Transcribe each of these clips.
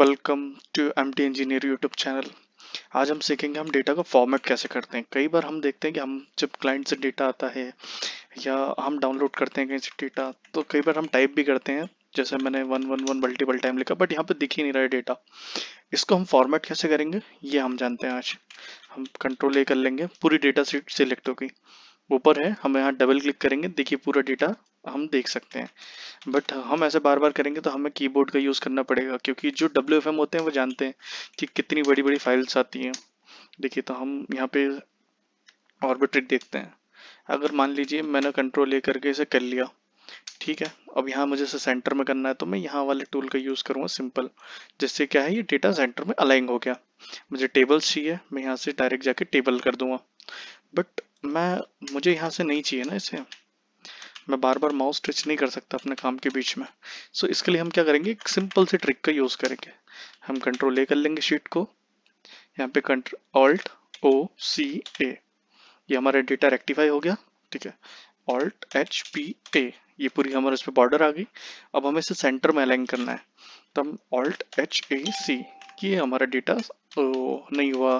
welcome to M T engineer YouTube channel आज हम सीखेंगे हम डेटा को फॉर्मेट कैसे करते हैं कई बार हम देखते हैं कि हम जब क्लाइंट से डेटा आता है या हम डाउनलोड करते हैं कहीं से डेटा तो कई बार हम टाइप भी करते हैं जैसे मैंने one one one multiple time लिखा बट यहाँ पे दिख ही नहीं रहा है डेटा इसको हम फॉर्मेट कैसे करेंगे ये हम जानते हैं आज हम कंट्रोल ए कर लेंगे पूरी डेटा सीट सिलेक्ट होगी ऊपर है हम यहाँ डबल क्लिक करेंगे देखिए पूरा डेटा हम देख सकते हैं बट हम ऐसे बार बार करेंगे तो हमें कीबोर्ड का यूज़ करना पड़ेगा क्योंकि जो डब्ल्यू एफ एम होते हैं वो जानते हैं कि कितनी बड़ी बड़ी फाइल्स आती हैं देखिए तो हम यहाँ पे ऑर्बिट्रिक देखते हैं अगर मान लीजिए मैंने कंट्रोल ले करके इसे कर लिया ठीक है अब यहाँ मुझे इसे सेंटर में करना है तो मैं यहाँ वाले टूल का यूज़ करूंगा सिंपल जिससे क्या है ये डेटा सेंटर में अलाइन हो गया मुझे टेबल्स चाहिए मैं यहाँ से डायरेक्ट जाके टेबल कर दूंगा बट मैं मुझे यहाँ से नहीं चाहिए ना इसे मैं बार बार माउस टच नहीं कर सकता अपने काम के बीच में सो so, इसके लिए हम क्या करेंगे एक सिंपल से ट्रिक का यूज़ करेंगे हम कंट्रोल ए कर लेंगे शीट को यहाँ पे कंट्रोल ऑल्ट ओ सी ए ये हमारा डेटा रेक्टिफाई हो गया ठीक है ऑल्ट एच पी ए ये पूरी हमारे इस पर बॉर्डर आ गई अब हमें इसे सेंटर में अलाइन करना है तो हम ऑल्ट एच ए सी ये हमारा डेटा नहीं हुआ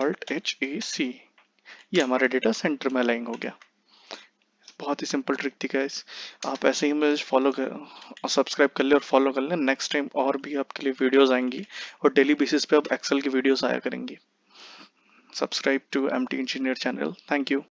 ऑल्ट एच ए सी ये हमारा डेटा सेंटर में अलाइन हो गया बहुत ही सिंपल ट्रिक थी गाइस आप ऐसे ही मैसेज फॉलो कर और सब्सक्राइब कर ले और फॉलो कर लें नेक्स्ट टाइम और भी आपके लिए वीडियोस आएंगी और डेली बेसिस पे आप एक्सेल की वीडियोस आया करेंगी subscribe to M engineer channel thank you